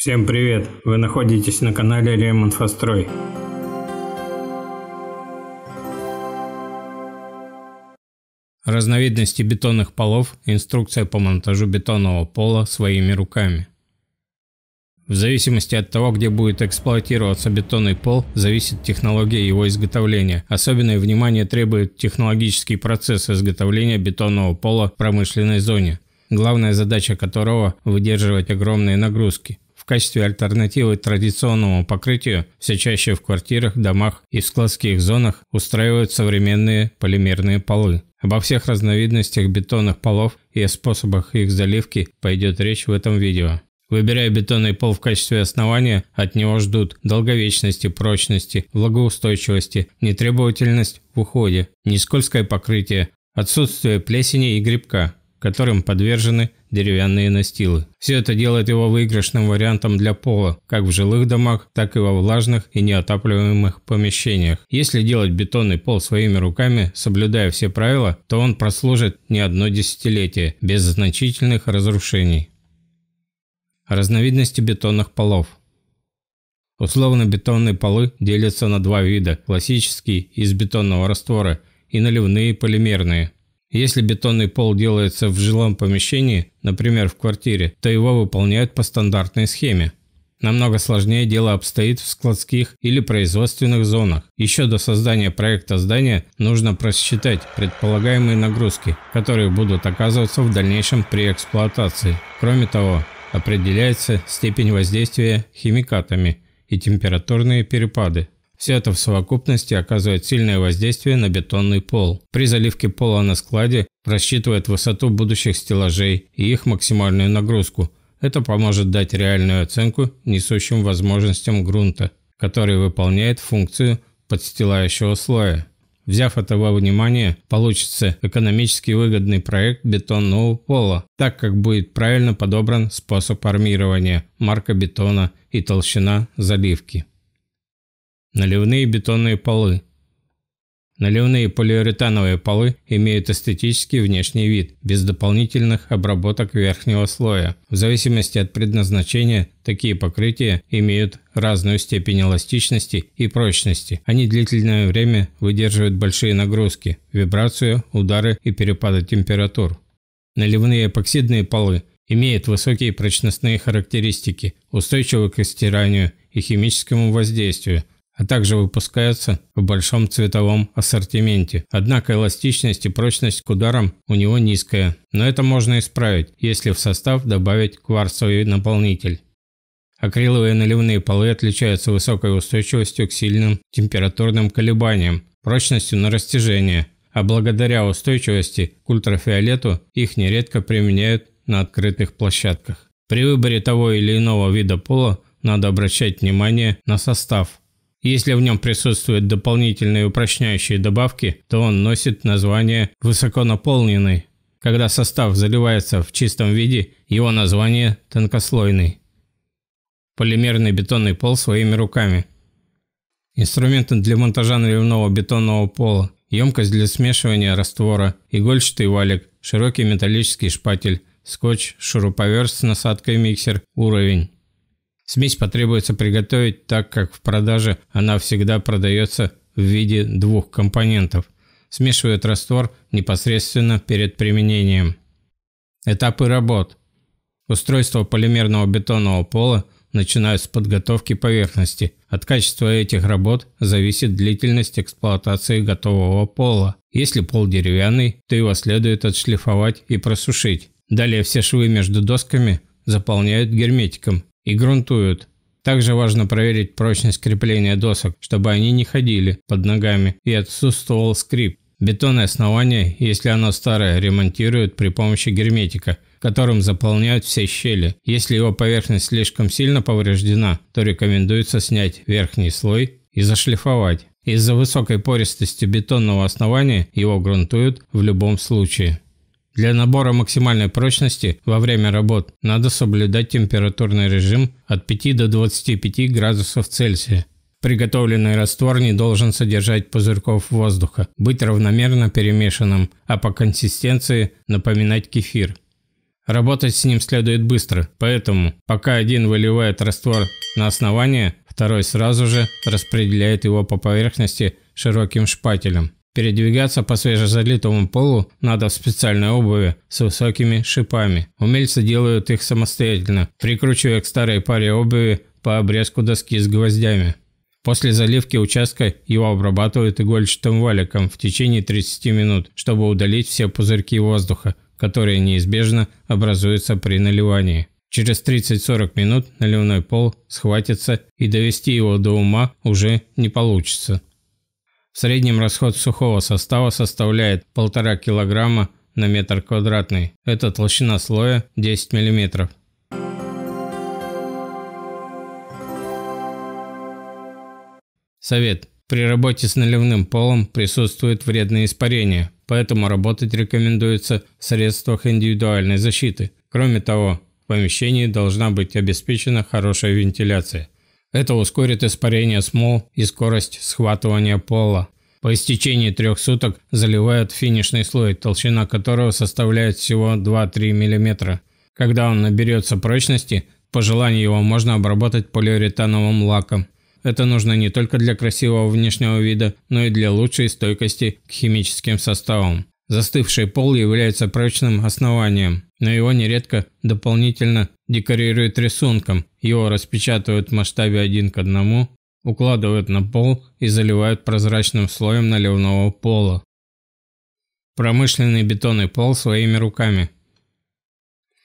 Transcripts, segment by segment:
Всем привет! Вы находитесь на канале Ремонтфострой. Разновидности бетонных полов. Инструкция по монтажу бетонного пола своими руками. В зависимости от того, где будет эксплуатироваться бетонный пол, зависит технология его изготовления. Особенное внимание требует технологический процесс изготовления бетонного пола в промышленной зоне, главная задача которого – выдерживать огромные нагрузки в качестве альтернативы традиционному покрытию все чаще в квартирах, домах и складских зонах устраивают современные полимерные полы. Обо всех разновидностях бетонных полов и о способах их заливки пойдет речь в этом видео. Выбирая бетонный пол в качестве основания, от него ждут долговечности, прочности, влагоустойчивости, нетребовательность в уходе, нескользкое покрытие, отсутствие плесени и грибка, которым подвержены деревянные настилы. Все это делает его выигрышным вариантом для пола, как в жилых домах, так и во влажных и неотапливаемых помещениях. Если делать бетонный пол своими руками, соблюдая все правила, то он прослужит не одно десятилетие без значительных разрушений. Разновидности бетонных полов – Условно-бетонные полы делятся на два вида – классический из бетонного раствора и наливные полимерные. Если бетонный пол делается в жилом помещении, например, в квартире, то его выполняют по стандартной схеме. Намного сложнее дело обстоит в складских или производственных зонах. Еще до создания проекта здания нужно просчитать предполагаемые нагрузки, которые будут оказываться в дальнейшем при эксплуатации. Кроме того, определяется степень воздействия химикатами и температурные перепады. Все это в совокупности оказывает сильное воздействие на бетонный пол. При заливке пола на складе рассчитывает высоту будущих стеллажей и их максимальную нагрузку. Это поможет дать реальную оценку несущим возможностям грунта, который выполняет функцию подстилающего слоя. Взяв это во внимание, получится экономически выгодный проект бетонного пола, так как будет правильно подобран способ армирования, марка бетона и толщина заливки. Наливные бетонные полы. Наливные полиуретановые полы имеют эстетический внешний вид, без дополнительных обработок верхнего слоя. В зависимости от предназначения, такие покрытия имеют разную степень эластичности и прочности. Они длительное время выдерживают большие нагрузки, вибрацию, удары и перепады температур. Наливные эпоксидные полы имеют высокие прочностные характеристики, устойчивы к стиранию и химическому воздействию, а также выпускаются в большом цветовом ассортименте. Однако эластичность и прочность к ударам у него низкая, но это можно исправить, если в состав добавить кварцевый наполнитель. Акриловые наливные полы отличаются высокой устойчивостью к сильным температурным колебаниям, прочностью на растяжение, а благодаря устойчивости к ультрафиолету их нередко применяют на открытых площадках. При выборе того или иного вида пола надо обращать внимание на состав, если в нем присутствуют дополнительные упрочняющие добавки, то он носит название «высоконаполненный». Когда состав заливается в чистом виде, его название «тонкослойный». Полимерный бетонный пол своими руками. Инструменты для монтажа наливного бетонного пола, емкость для смешивания раствора, игольчатый валик, широкий металлический шпатель, скотч, шуруповерт с насадкой миксер, уровень. Смесь потребуется приготовить так, как в продаже она всегда продается в виде двух компонентов. Смешивают раствор непосредственно перед применением. Этапы работ. Устройство полимерного бетонного пола начинают с подготовки поверхности. От качества этих работ зависит длительность эксплуатации готового пола. Если пол деревянный, то его следует отшлифовать и просушить. Далее все швы между досками заполняют герметиком и грунтуют. Также важно проверить прочность крепления досок, чтобы они не ходили под ногами и отсутствовал скрип. Бетонное основание, если оно старое, ремонтируют при помощи герметика, которым заполняют все щели. Если его поверхность слишком сильно повреждена, то рекомендуется снять верхний слой и зашлифовать. Из-за высокой пористости бетонного основания его грунтуют в любом случае. Для набора максимальной прочности во время работ надо соблюдать температурный режим от 5 до 25 градусов Цельсия. Приготовленный раствор не должен содержать пузырьков воздуха, быть равномерно перемешанным, а по консистенции напоминать кефир. Работать с ним следует быстро, поэтому пока один выливает раствор на основание, второй сразу же распределяет его по поверхности широким шпателем. Передвигаться по свежезалитому полу надо в специальной обуви с высокими шипами. Умельцы делают их самостоятельно, прикручивая к старой паре обуви по обрезку доски с гвоздями. После заливки участка его обрабатывают игольчатым валиком в течение 30 минут, чтобы удалить все пузырьки воздуха, которые неизбежно образуются при наливании. Через 30-40 минут наливной пол схватится и довести его до ума уже не получится. В среднем расход сухого состава составляет 1,5 кг на метр квадратный. Это толщина слоя 10 мм. Совет. При работе с наливным полом присутствует вредное испарение, поэтому работать рекомендуется в средствах индивидуальной защиты. Кроме того, в помещении должна быть обеспечена хорошая вентиляция. Это ускорит испарение смол и скорость схватывания пола. По истечении трех суток заливают финишный слой, толщина которого составляет всего 2-3 мм. Когда он наберется прочности, по желанию его можно обработать полиуретановым лаком. Это нужно не только для красивого внешнего вида, но и для лучшей стойкости к химическим составам. Застывший пол является прочным основанием, но его нередко дополнительно декорируют рисунком, его распечатывают в масштабе один к одному, укладывают на пол и заливают прозрачным слоем наливного пола. Промышленный бетонный пол своими руками.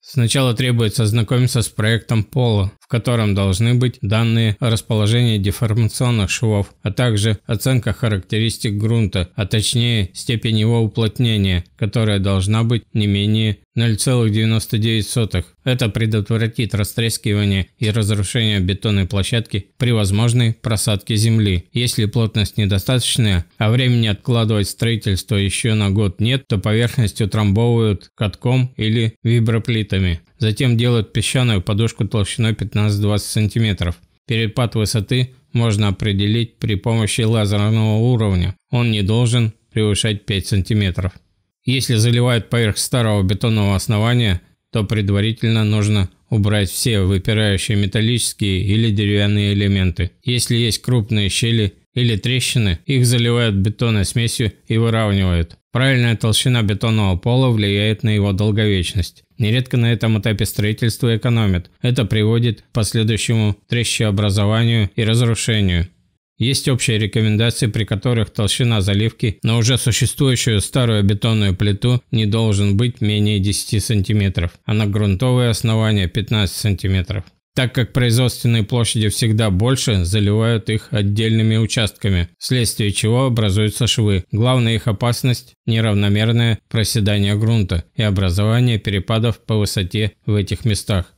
Сначала требуется ознакомиться с проектом пола, в котором должны быть данные о расположении деформационных швов, а также оценка характеристик грунта, а точнее степень его уплотнения, которая должна быть не менее 0,99. Это предотвратит растрескивание и разрушение бетонной площадки при возможной просадке земли. Если плотность недостаточная, а времени откладывать строительство еще на год нет, то поверхность утрамбовывают катком или виброплитами. Затем делают песчаную подушку толщиной 15-20 см. Перепад высоты можно определить при помощи лазерного уровня. Он не должен превышать 5 см. Если заливают поверх старого бетонного основания, то предварительно нужно убрать все выпирающие металлические или деревянные элементы. Если есть крупные щели – или трещины, их заливают бетонной смесью и выравнивают. Правильная толщина бетонного пола влияет на его долговечность. Нередко на этом этапе строительства экономят. Это приводит к последующему трещеобразованию и разрушению. Есть общие рекомендации, при которых толщина заливки на уже существующую старую бетонную плиту не должен быть менее 10 см, а на грунтовое основание 15 см так как производственные площади всегда больше, заливают их отдельными участками, вследствие чего образуются швы. Главная их опасность – неравномерное проседание грунта и образование перепадов по высоте в этих местах.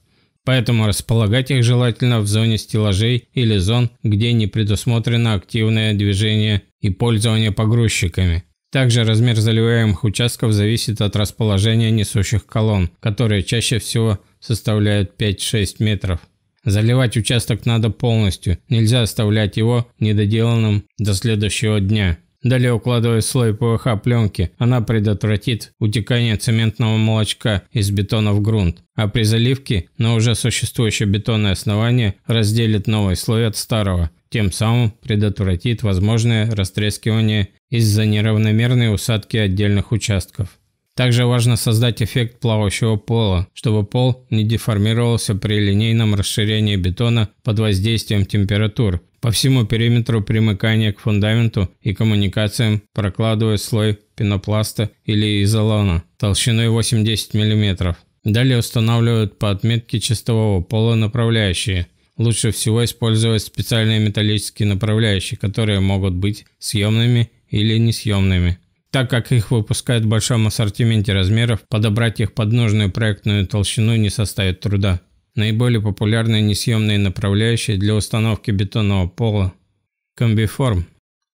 Поэтому располагать их желательно в зоне стеллажей или зон, где не предусмотрено активное движение и пользование погрузчиками. Также размер заливаемых участков зависит от расположения несущих колонн, которые чаще всего составляют 5-6 метров. Заливать участок надо полностью, нельзя оставлять его недоделанным до следующего дня. Далее укладывая слой ПВХ пленки, она предотвратит утекание цементного молочка из бетона в грунт, а при заливке на уже существующее бетонное основание разделит новый слой от старого, тем самым предотвратит возможное растрескивание из-за неравномерной усадки отдельных участков. Также важно создать эффект плавающего пола, чтобы пол не деформировался при линейном расширении бетона под воздействием температур. По всему периметру примыкания к фундаменту и коммуникациям прокладывают слой пенопласта или изолона толщиной 8-10 мм. Далее устанавливают по отметке чистового пола направляющие. Лучше всего использовать специальные металлические направляющие, которые могут быть съемными или несъемными. Так как их выпускают в большом ассортименте размеров, подобрать их под нужную проектную толщину не составит труда. Наиболее популярные несъемные направляющие для установки бетонного пола – комбиформ.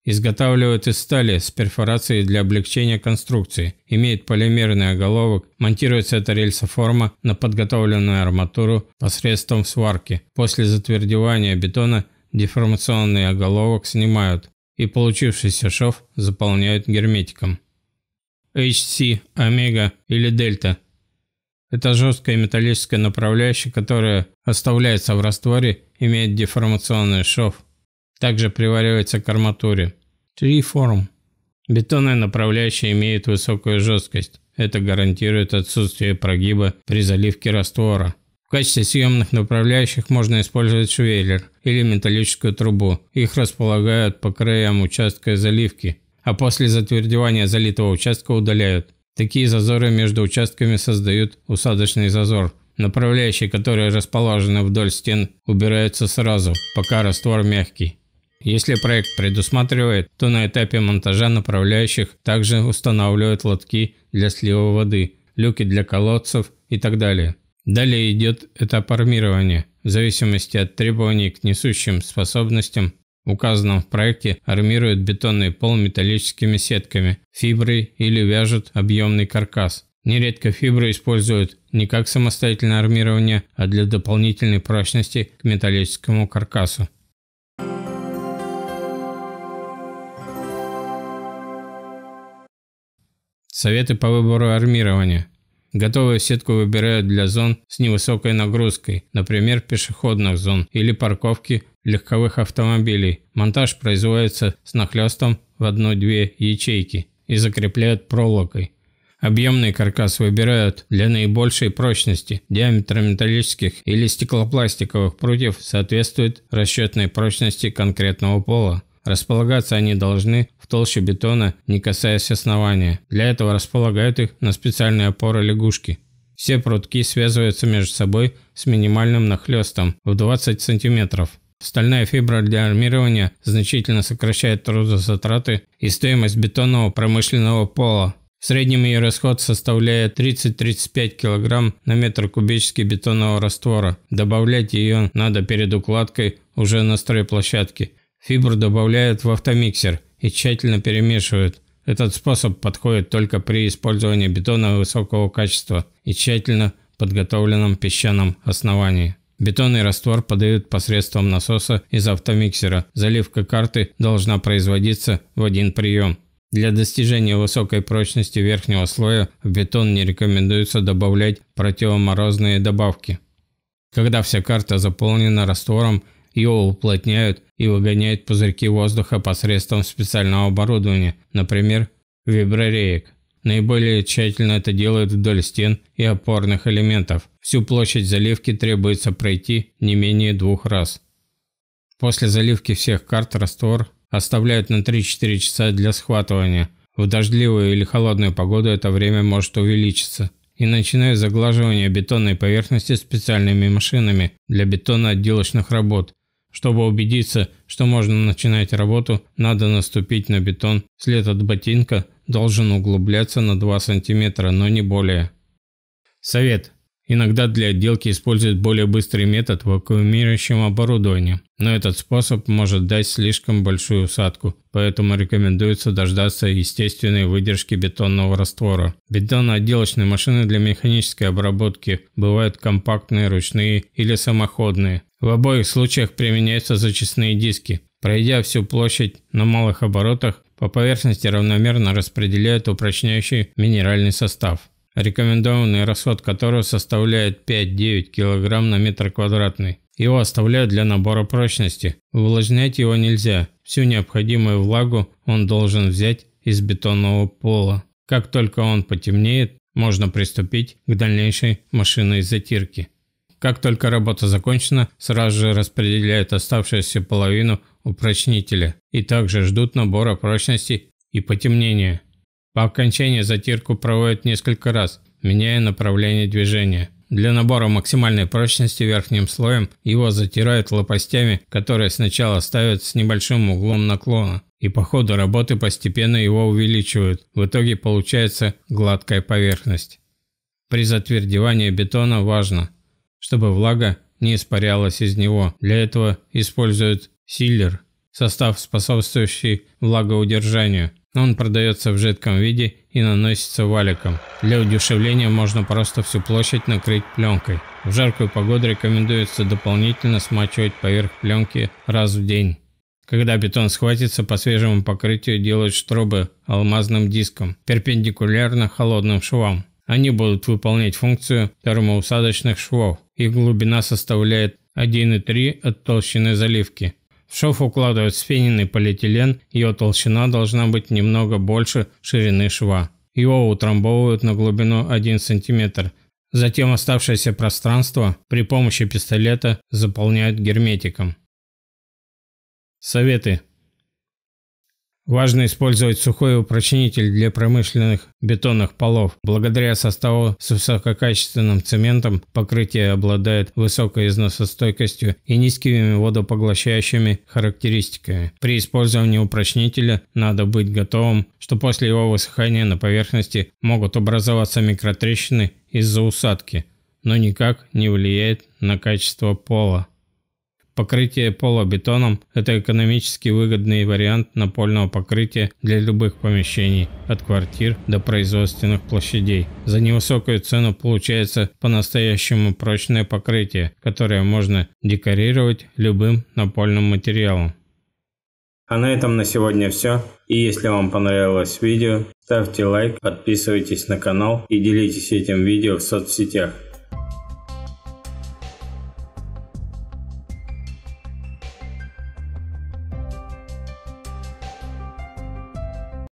Изготавливают из стали с перфорацией для облегчения конструкции, имеет полимерный оголовок, монтируется эта рельсоформа на подготовленную арматуру посредством сварки. После затвердевания бетона деформационный оголовок снимают, и получившийся шов заполняют герметиком. HC, омега или дельта. Это жесткая металлическая направляющая, которая оставляется в растворе, имеет деформационный шов. Также приваривается к арматуре. Триформ. Бетонная направляющая имеет высокую жесткость. Это гарантирует отсутствие прогиба при заливке раствора. В качестве съемных направляющих можно использовать швеллер или металлическую трубу. Их располагают по краям участка заливки, а после затвердевания залитого участка удаляют. Такие зазоры между участками создают усадочный зазор. Направляющие, которые расположены вдоль стен, убираются сразу, пока раствор мягкий. Если проект предусматривает, то на этапе монтажа направляющих также устанавливают лотки для слива воды, люки для колодцев и так далее. Далее идет этап армирования. В зависимости от требований к несущим способностям, указанным в проекте, армируют бетонный пол металлическими сетками, фиброй или вяжут объемный каркас. Нередко фибры используют не как самостоятельное армирование, а для дополнительной прочности к металлическому каркасу. Советы по выбору армирования. Готовую сетку выбирают для зон с невысокой нагрузкой, например, пешеходных зон или парковки легковых автомобилей. Монтаж производится с нахлестом в одну-две ячейки и закрепляют проволокой. Объемный каркас выбирают для наибольшей прочности. Диаметр металлических или стеклопластиковых прутьев соответствует расчетной прочности конкретного пола. Располагаться они должны в толще бетона, не касаясь основания. Для этого располагают их на специальные опоры лягушки. Все прутки связываются между собой с минимальным нахлестом в 20 см. Стальная фибра для армирования значительно сокращает трудозатраты и стоимость бетонного промышленного пола. В среднем ее расход составляет 30-35 кг на метр кубический бетонного раствора. Добавлять ее надо перед укладкой уже на стройплощадке. Фибру добавляют в автомиксер и тщательно перемешивают. Этот способ подходит только при использовании бетона высокого качества и тщательно подготовленном песчаном основании. Бетонный раствор подают посредством насоса из автомиксера. Заливка карты должна производиться в один прием. Для достижения высокой прочности верхнего слоя в бетон не рекомендуется добавлять противоморозные добавки. Когда вся карта заполнена раствором, его уплотняют и выгоняют пузырьки воздуха посредством специального оборудования, например, виброреек. Наиболее тщательно это делают вдоль стен и опорных элементов. Всю площадь заливки требуется пройти не менее двух раз. После заливки всех карт раствор оставляют на 3-4 часа для схватывания. В дождливую или холодную погоду это время может увеличиться. И начинают заглаживание бетонной поверхности специальными машинами для отделочных работ. Чтобы убедиться, что можно начинать работу, надо наступить на бетон. След от ботинка должен углубляться на 2 см, но не более. Совет. Иногда для отделки используют более быстрый метод вакуумирующим оборудованием, но этот способ может дать слишком большую усадку, поэтому рекомендуется дождаться естественной выдержки бетонного раствора. Бетонно-отделочные машины для механической обработки бывают компактные, ручные или самоходные. В обоих случаях применяются зачистные диски. Пройдя всю площадь на малых оборотах, по поверхности равномерно распределяют упрочняющий минеральный состав рекомендованный расход которого составляет 5-9 кг на метр квадратный. Его оставляют для набора прочности. Увлажнять его нельзя. Всю необходимую влагу он должен взять из бетонного пола. Как только он потемнеет, можно приступить к дальнейшей машинной затирке. Как только работа закончена, сразу же распределяют оставшуюся половину упрочнителя и также ждут набора прочности и потемнения. По окончании затирку проводят несколько раз, меняя направление движения. Для набора максимальной прочности верхним слоем его затирают лопастями, которые сначала ставят с небольшим углом наклона, и по ходу работы постепенно его увеличивают. В итоге получается гладкая поверхность. При затвердевании бетона важно, чтобы влага не испарялась из него. Для этого используют силлер, состав, способствующий влагоудержанию. Он продается в жидком виде и наносится валиком. Для удешевления можно просто всю площадь накрыть пленкой. В жаркую погоду рекомендуется дополнительно смачивать поверх пленки раз в день. Когда бетон схватится, по свежему покрытию делают штробы алмазным диском, перпендикулярно холодным швам. Они будут выполнять функцию термоусадочных швов. Их глубина составляет 1,3 от толщины заливки. В шов укладывают спиненный полиэтилен, ее толщина должна быть немного больше ширины шва. Его утрамбовывают на глубину 1 см. Затем оставшееся пространство при помощи пистолета заполняют герметиком. Советы. Важно использовать сухой упрочнитель для промышленных бетонных полов. Благодаря составу с высококачественным цементом покрытие обладает высокой износостойкостью и низкими водопоглощающими характеристиками. При использовании упрочнителя надо быть готовым, что после его высыхания на поверхности могут образоваться микротрещины из-за усадки, но никак не влияет на качество пола. Покрытие полобетоном – это экономически выгодный вариант напольного покрытия для любых помещений, от квартир до производственных площадей. За невысокую цену получается по-настоящему прочное покрытие, которое можно декорировать любым напольным материалом. А на этом на сегодня все. И если вам понравилось видео, ставьте лайк, подписывайтесь на канал и делитесь этим видео в соцсетях.